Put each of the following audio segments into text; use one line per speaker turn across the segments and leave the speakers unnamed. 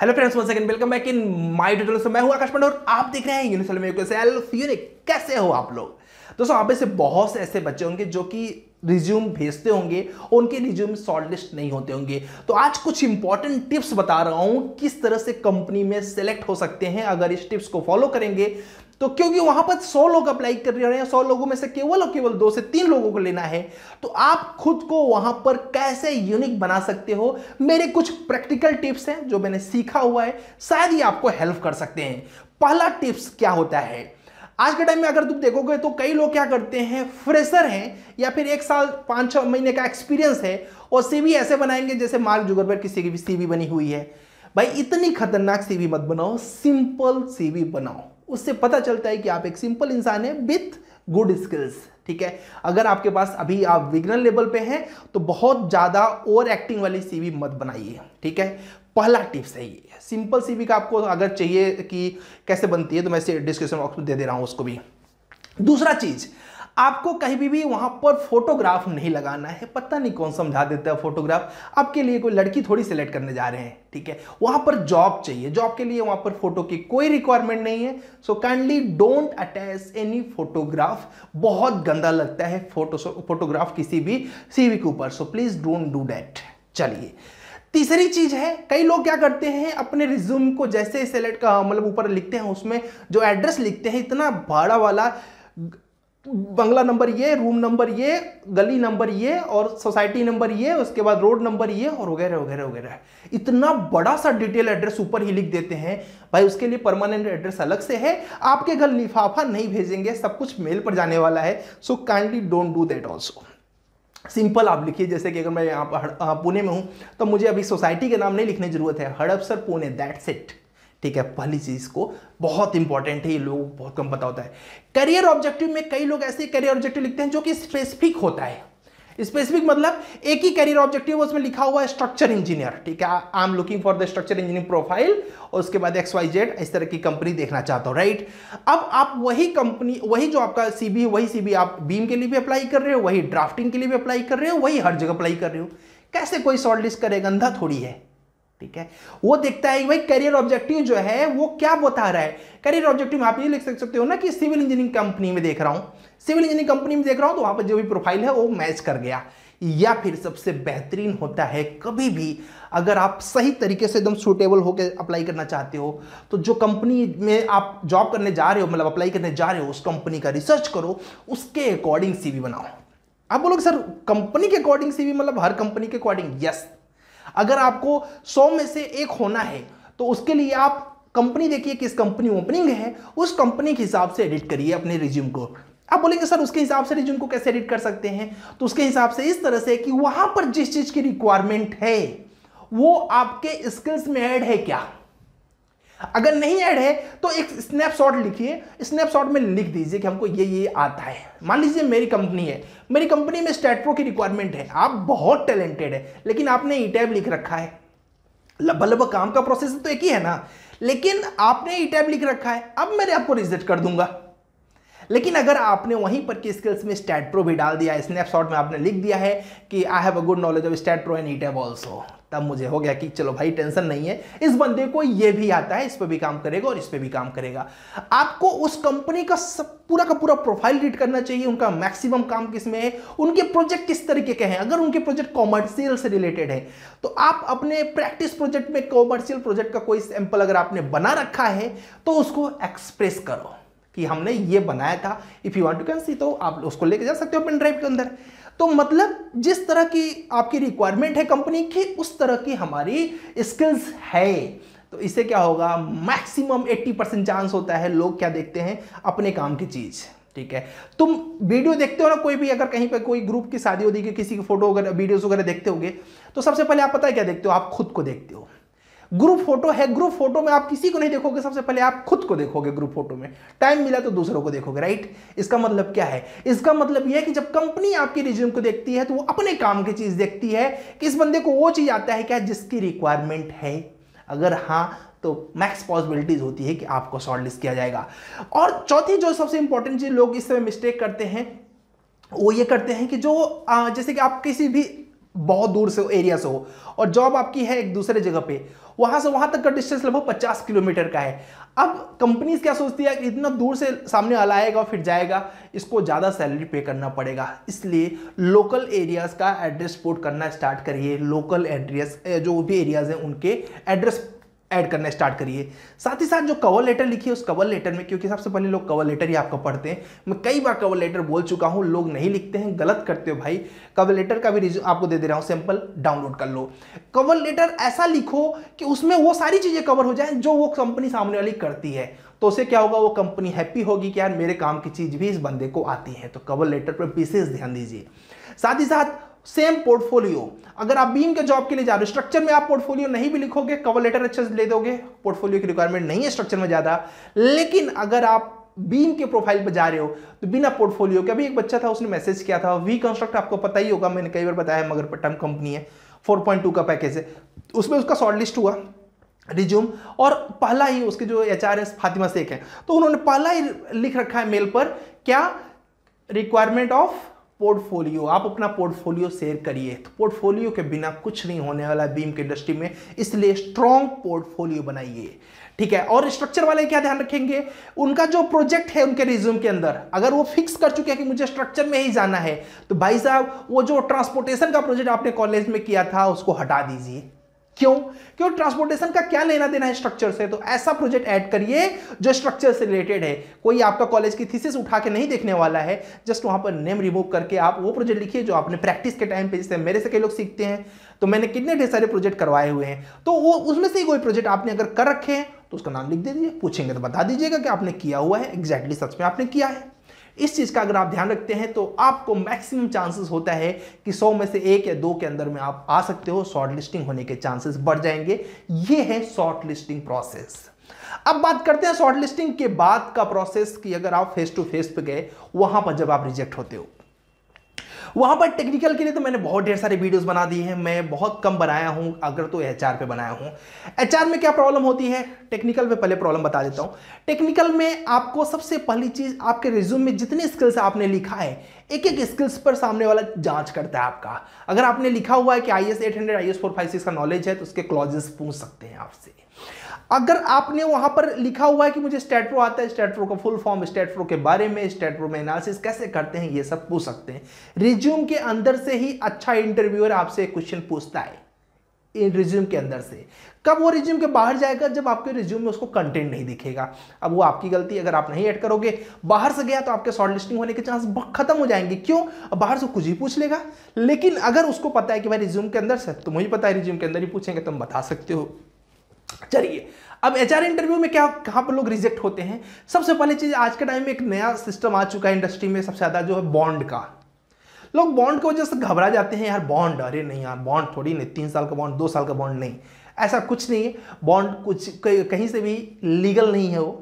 hello friends one second welcome back in my tutorial से मैं हूं आकाश पंडा और आप देख रहे हैं यूनिसेल में कैसे हो आप लोग दोस्तों आप में से बहुत से ऐसे बच्चे होंगे जो कि रिज्यूम भेजते होंगे उनके रिज्यूम शॉर्टलिस्ट नहीं होते होंगे तो आज कुछ इंपॉर्टेंट टिप्स बता रहा हूं किस तरह से कंपनी में सेलेक्ट हो सकते हैं अगर इस टिप्स को फॉलो करेंगे तो क्योंकि वहां पर 100 लोग अप्लाई कर रहे हैं 100 लोगों में से केवल और केवल दो से तीन लोगों को लेना है तो आप खुद को वहां पर कैसे यूनिक बना सकते हो मेरे कुछ प्रैक्टिकल टिप्स हैं जो मैंने सीखा हुआ है शायद ही आपको हेल्प कर सकते हैं पहला टिप्स क्या होता है आज के टाइम में अगर तुम देखोगे तो कई लोग क्या करते हैं फ्रेशर हैं या फिर एक साल पाँच छः महीने का एक्सपीरियंस है और सीवी ऐसे बनाएंगे जैसे मार्क जुगरबर्ग किसी की भी सीवी बनी हुई है भाई इतनी खतरनाक सीवी मत बनाओ सिंपल सीवी बनाओ उससे पता चलता है कि आप एक सिंपल इंसान है विथ गुड स्किल्स ठीक है अगर आपके पास अभी आप विगनर लेवल पे हैं तो बहुत ज़्यादा ओवर एक्टिंग वाली सीवी मत बनाइए ठीक है पहला टिप्स है ये सिंपल सी का आपको अगर चाहिए कि कैसे बनती है तो मैं डिस्क्रिप्शन बॉक्स में दे दे रहा हूँ उसको भी दूसरा चीज़ आपको कहीं भी भी वहां पर फोटोग्राफ नहीं लगाना है पता नहीं कौन समझा देता है फोटोग्राफ आपके लिए कोई लड़की थोड़ी सेलेक्ट करने जा रहे हैं ठीक है वहां पर जॉब चाहिए जॉब के लिए वहां पर फोटो की कोई रिक्वायरमेंट नहीं है so kindly don't attach any photograph बहुत गंदा लगता है फोटो फोटोग्राफ किसी भी सीवी के ऊपर so please don't do that चलिए तीसरी चीज है कई लोग क्या करते हैं अपने रिज्यूम को जैसे सेलेक्ट का मतलब ऊपर लिखते हैं उसमें जो एड्रेस लिखते हैं इतना भाड़ा वाला बंगला नंबर ये रूम नंबर ये गली नंबर ये और सोसाइटी नंबर ये उसके बाद रोड नंबर ये और वगैरह वगैरह वगैरह इतना बड़ा सा डिटेल एड्रेस ऊपर ही लिख देते हैं भाई उसके लिए परमानेंट एड्रेस अलग से है आपके घर लिफाफा नहीं भेजेंगे सब कुछ मेल पर जाने वाला है so kindly don't do that also simple आप लिखिए जैसे कि अगर मैं यहाँ हाँ, पुणे में हूँ तो मुझे अभी सोसाइटी के नाम नहीं लिखने जरूरत है हड़पसर पुणे दैट्स इट ठीक है पहली चीज को बहुत इंपॉर्टेंट है ये लोग बहुत कम पता होता है करियर ऑब्जेक्टिव में कई लोग ऐसे करियर ऑब्जेक्टिव लिखते हैं जो कि स्पेसिफिक होता है स्पेसिफिक मतलब एक ही कैरियर ऑब्जेक्टिव उसमें लिखा हुआ है स्ट्रक्चर इंजीनियर ठीक है I am looking for the structure engineer profile और उसके बाद एक्स वाई जेड इस तरह की कंपनी देखना चाहता हूँ राइट अब आप वही कंपनी वही जो आपका सीबी वही सीबी आप बीम के लिए भी अप्लाई कर रहे हो वही ड्राफ्टिंग के लिए भी अप्लाई कर रहे हो वही हर जगह अप्लाई कर रहे हो कैसे कोई शॉर्ट लिस्ट करेगा अंधा थोड़ी है ठीक है वो देखता है भाई करियर ऑब्जेक्टिव जो है वो क्या बता रहा है करियर ऑब्जेक्टिव आप ये लिख सकते हो ना कि सिविल इंजीनियरिंग कंपनी में देख रहा हूँ सिविल इंजीनियरिंग कंपनी में देख रहा हूं तो वहां पर जो भी प्रोफाइल है वो मैच कर गया या फिर सबसे बेहतरीन होता है कभी भी अगर आप सही तरीके से एकदम सूटेबल होकर अप्लाई करना चाहते हो तो जो कंपनी में आप जॉब करने जा रहे हो मतलब अप्लाई करने जा रहे हो उस कंपनी का रिसर्च करो उसके अकॉर्डिंग सीवी बनाओ आप बोलोगे सर कंपनी के अकॉर्डिंग सीवी मतलब हर कंपनी के अकॉर्डिंग यस अगर आपको सौ में से एक होना है तो उसके लिए आप कंपनी देखिए किस कंपनी ओपनिंग है उस कंपनी के हिसाब से एडिट करिए अपने रिज्यूम को आप बोलेंगे सर उसके हिसाब से रिज्यूम को कैसे एडिट कर सकते हैं तो उसके हिसाब से इस तरह से कि वहां पर जिस चीज की रिक्वायरमेंट है वो आपके स्किल्स में ऐड है क्या अगर नहीं ऐड है तो एक स्नैपशॉट लिखिए स्नैपशॉट में लिख दीजिए कि हमको ये ये आता है मान लीजिए मेरी कंपनी है मेरी कंपनी में स्टैट्रो की रिक्वायरमेंट है आप बहुत टैलेंटेड है लेकिन आपने ई टैब लिख रखा है लगभग काम का प्रोसेस तो एक ही है ना लेकिन आपने ई टैब लिख रखा है अब मैं आपको रिजेक्ट कर दूंगा लेकिन अगर आपने वहीं पर की स्किल्स में स्टैट प्रो भी डाल दिया स्नैपशॉट में आपने लिख दिया है कि I have a good knowledge of STAAD Pro and ETABS also तब मुझे हो गया कि चलो भाई टेंशन नहीं है इस बंदे को ये भी आता है इस पर भी काम करेगा और इस पर भी काम करेगा आपको उस कंपनी का सब पूरा का पूरा प्रोफाइल रीड करना चाहिए उनका मैक्सिमम काम किस में है उनके प्रोजेक्ट किस तरीके के हैं अगर उनके प्रोजेक्ट कॉमर्शियल से रिलेटेड है तो आप अपने प्रैक्टिस प्रोजेक्ट में कॉमर्शियल प्रोजेक्ट का कोई सैंपल अगर आपने बना रखा है तो उसको एक्सप्रेस करो कि हमने ये बनाया था if you want to can see तो आप उसको लेके जा सकते हो पेन ड्राइव के अंदर तो मतलब जिस तरह की आपकी रिक्वायरमेंट है कंपनी की उस तरह की हमारी स्किल्स है तो इससे क्या होगा मैक्सिमम 80 परसेंट चांस होता है लोग क्या देखते हैं अपने काम की चीज़ ठीक है तुम वीडियो देखते हो ना कोई भी अगर कहीं पर कोई ग्रुप की शादी होती है किसी की फोटो वगैरह वीडियोस वगैरह देखते होगे तो सबसे पहले आप पता है क्या देखते हो आप खुद को देखते हो ग्रुप फोटो है ग्रुप फोटो में आप किसी को नहीं देखोगे सबसे पहले आप खुद को देखोगे ग्रुप फोटो में टाइम मिला तो दूसरों को देखोगे राइट इसका मतलब क्या है इसका मतलब यह है कि जब कंपनी आपके रिज्यूम को देखती है तो वो अपने काम की चीज देखती है कि इस बंदे को वो चीज आता है क्या जिसकी रिक्वायरमेंट है अगर हाँ तो मैक्स पॉसिबिलिटीज होती है कि आपको शॉर्ट लिस्ट किया जाएगा और चौथी जो सबसे इंपॉर्टेंट चीज लोग इस समय मिस्टेक करते हैं वो ये करते हैं कि जो जैसे कि आप किसी भी बहुत दूर से एरिया से हो और जॉब आपकी है एक दूसरे जगह पे वहां से वहां तक का डिस्टेंस लगभग 50 किलोमीटर का है अब कंपनीज क्या सोचती है कि इतना दूर से सामने वाला आएगा फिर जाएगा इसको ज़्यादा सैलरी पे करना पड़ेगा इसलिए लोकल एरियाज़ का एड्रेस पोर्ट करना स्टार्ट करिए लोकल एड्रेस जो भी एरियाज़ हैं उनके एड्रेस ऐड करना स्टार्ट करिए साथ ही साथ जो कवर लेटर लिखिए उस कवर लेटर में क्योंकि सबसे पहले लोग कवर लेटर ही आपको पढ़ते हैं मैं कई बार कवर लेटर बोल चुका हूँ लोग नहीं लिखते हैं गलत करते हो भाई कवर लेटर का भी रिज्यूम आपको दे दे रहा हूँ सैंपल डाउनलोड कर लो कवर लेटर ऐसा लिखो कि उसमें वो सारी चीज़ें कवर हो जाए जो वो कंपनी सामने वाली करती है तो उसे क्या होगा वो कंपनी हैप्पी होगी कि यार मेरे काम की चीज़ भी इस बंदे को आती है तो कवर लेटर पर विशेष ध्यान दीजिए साथ ही साथ सेम पोर्टफोलियो अगर आप बीम के जॉब के लिए जा रहे हो स्ट्रक्चर में आप पोर्टफोलियो नहीं भी लिखोगे कवर लेटर अच्छे से ले दोगे पोर्टफोलियो की रिक्वायरमेंट नहीं है स्ट्रक्चर में ज़्यादा लेकिन अगर आप बीम के प्रोफाइल पर जा रहे हो तो बिना पोर्टफोलियो के अभी एक बच्चा था उसने मैसेज किया था वी कंस्ट्रक्ट आपको पता ही होगा मैंने कई बार बताया मगर पट्टम कंपनी है फोर का पैकेज है उसमें उसका शॉर्ट लिस्ट हुआ रिज्यूम और पहला ही उसके जो H R S Fatima Shaikh है तो उन्होंने पहला ही लिख रखा है मेल पर क्या रिक्वायरमेंट ऑफ पोर्टफोलियो आप अपना पोर्टफोलियो शेयर करिए तो पोर्टफोलियो के बिना कुछ नहीं होने वाला है बीम के इंडस्ट्री में इसलिए स्ट्रॉन्ग पोर्टफोलियो बनाइए ठीक है और स्ट्रक्चर वाले क्या ध्यान रखेंगे उनका जो प्रोजेक्ट है उनके रिज्यूम के अंदर अगर वो फिक्स कर चुके हैं कि मुझे स्ट्रक्चर में ही जाना है तो भाई साहब वो जो ट्रांसपोर्टेशन का प्रोजेक्ट आपने कॉलेज में किया था उसको हटा दीजिए क्यों क्यों ट्रांसपोर्टेशन का क्या लेना देना है स्ट्रक्चर से तो ऐसा प्रोजेक्ट ऐड करिए जो स्ट्रक्चर से रिलेटेड है कोई आपका कॉलेज की थीसिस उठा के नहीं देखने वाला है जस्ट वहां पर नेम रिमूव करके आप वो प्रोजेक्ट लिखिए जो आपने प्रैक्टिस के टाइम पे जिससे मेरे से कई लोग सीखते हैं तो मैंने कितने ढेर सारे प्रोजेक्ट करवाए हुए हैं तो वो उसमें से ही कोई प्रोजेक्ट आपने अगर कर रखे हैं तो उसका नाम लिख दे दीजिए पूछेंगे तो बता दीजिएगा कि आपने किया हुआ है एग्जैक्टली exactly सच में आपने किया है इस चीज़ का अगर आप ध्यान रखते हैं तो आपको मैक्सिमम चांसेस होता है कि सौ में से एक या दो के अंदर में आप आ सकते हो शॉर्ट लिस्टिंग होने के चांसेस बढ़ जाएंगे ये है शॉर्ट लिस्टिंग प्रोसेस अब बात करते हैं शॉर्ट लिस्टिंग के बाद का प्रोसेस कि अगर आप फेस टू फेस पे गए वहां पर जब आप रिजेक्ट होते हो वहाँ पर टेक्निकल के लिए तो मैंने बहुत ढेर सारी वीडियोस बना दी हैं मैं बहुत कम बनाया हूँ अगर तो एच पे बनाया हूँ एच में क्या प्रॉब्लम होती है टेक्निकल में पहले प्रॉब्लम बता देता हूँ टेक्निकल में आपको सबसे पहली चीज़ आपके रिज्यूम में जितने स्किल्स आपने लिखा है एक एक स्किल्स पर सामने वाला जांच करता है आपका अगर आपने लिखा हुआ है कि I S eight hundred I S four five six का नॉलेज है तो उसके क्लॉजेस पूछ सकते हैं आपसे अगर आपने वहां पर लिखा हुआ है कि मुझे स्टेट्रो आता है स्टेट्रो का फुल फॉर्म स्टेट्रो के बारे में स्टेट्रो में एनालिसिस कैसे करते हैं ये सब पूछ सकते हैं रिज्यूम के अंदर से ही अच्छा इंटरव्यूअर आपसे क्वेश्चन पूछता है रिज्यूम के अंदर से कब वो रिज्यूम के बाहर जाएगा जब आपके रिज्यूम में उसको कंटेंट नहीं दिखेगा अब वो आपकी गलती अगर आप नहीं ऐड करोगे बाहर से गया तो आपके शॉर्ट लिस्टिंग होने के चांस खत्म हो जाएंगे क्यों बाहर से कुछ ही पूछ लेगा लेकिन अगर उसको पता है कि भाई रिज्यूम के अंदर से तुम्हें तो मुझे पता है रिज्यूम के अंदर ही पूछेंगे तुम तो बता सकते हो चलिए अब एच इंटरव्यू में क्या कहाँ पर लोग रिजेक्ट होते हैं सबसे पहले चीज़ आज के टाइम में एक नया सिस्टम आ चुका है इंडस्ट्री में सबसे ज़्यादा जो है बॉन्ड का लोग बॉन्ड की वजह से घबरा जाते हैं यार बॉन्ड अरे नहीं यार बॉन्ड थोड़ी नहीं तीन साल का बॉन्ड दो साल का बॉन्ड नहीं ऐसा कुछ नहीं है बॉन्ड कुछ कहीं से भी लीगल नहीं है वो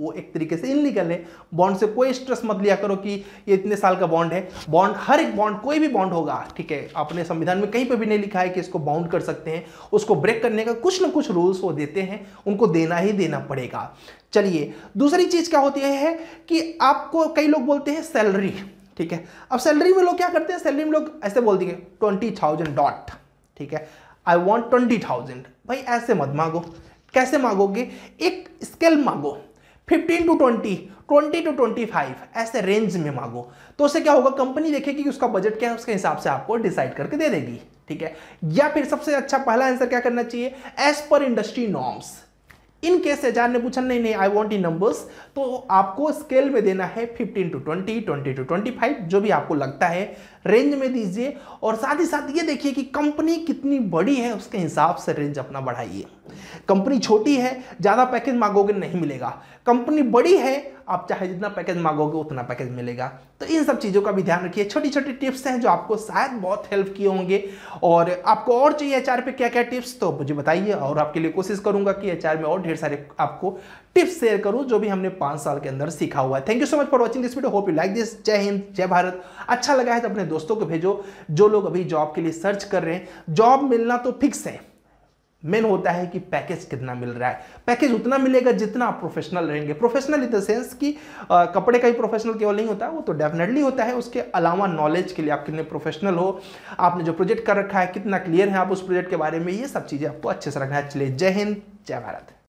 वो एक तरीके से इनलीगल है बॉन्ड से कोई स्ट्रेस मत लिया करो कि ये इतने साल का बॉन्ड है बॉन्ड हर एक बॉन्ड कोई भी बॉन्ड होगा ठीक है अपने संविधान में कहीं पर भी नहीं लिखा है कि इसको बाउंड कर सकते हैं उसको ब्रेक करने का कुछ ना कुछ रूल्स वो देते हैं उनको देना ही देना पड़ेगा चलिए दूसरी चीज़ क्या होती है कि आपको कई लोग बोलते हैं सैलरी ठीक है अब सैलरी में लोग क्या करते हैं सैलरी में लोग ऐसे बोल देंगे ट्वेंटी थाउजेंड डॉट ठीक है आई वॉन्ट ट्वेंटी थाउजेंड भाई ऐसे मत मांगो कैसे मांगोगे एक स्केल मांगो 15 टू 20 20 टू 25 ऐसे रेंज में मांगो तो उससे क्या होगा कंपनी देखेगी कि उसका बजट क्या है उसके हिसाब से आपको डिसाइड करके दे देगी ठीक है या फिर सबसे अच्छा पहला आंसर क्या करना चाहिए as per industry norms in case HR ने पूछा नहीं नहीं आई वॉन्ट इन नंबर्स तो आपको स्केल में देना है 15 टू 20, 20 टू 25 जो भी आपको लगता है रेंज में दीजिए और साथ ही साथ ये देखिए कि कंपनी कितनी बड़ी है उसके हिसाब से रेंज अपना बढ़ाइए कंपनी छोटी है ज़्यादा पैकेज मांगोगे नहीं मिलेगा कंपनी बड़ी है आप चाहे जितना पैकेज मांगोगे उतना पैकेज मिलेगा तो इन सब चीज़ों का भी ध्यान रखिए छोटी छोटी टिप्स हैं जो आपको शायद बहुत हेल्प किए होंगे और आपको और चाहिए एच पे क्या क्या टिप्स तो मुझे बताइए और आपके लिए कोशिश करूंगा कि एच में और ढेर सारे आपको टिप्स शेयर करूँ जो भी हमने पाँच साल के अंदर सीखा हुआ है thank you so much for watching this video hope you like this Jai Hind जय भारत अच्छा लगा है तो अपने दोस्तों को भेजो जो लोग अभी जॉब के लिए सर्च कर रहे हैं जॉब मिलना तो फिक्स है मेन होता है कि पैकेज कितना मिल रहा है पैकेज उतना मिलेगा जितना आप प्रोफेशनल रहेंगे प्रोफेशनल इन द सेंस कि आ, कपड़े का ही प्रोफेशनल केवल नहीं होता वो तो डेफिनेटली होता है उसके अलावा नॉलेज के लिए आप कितने प्रोफेशनल हो आपने जो प्रोजेक्ट कर रखा है कितना क्लियर है आप उस प्रोजेक्ट के बारे में ये सब चीज़ें आपको अच्छे से रखना चले जय हिंद जय भारत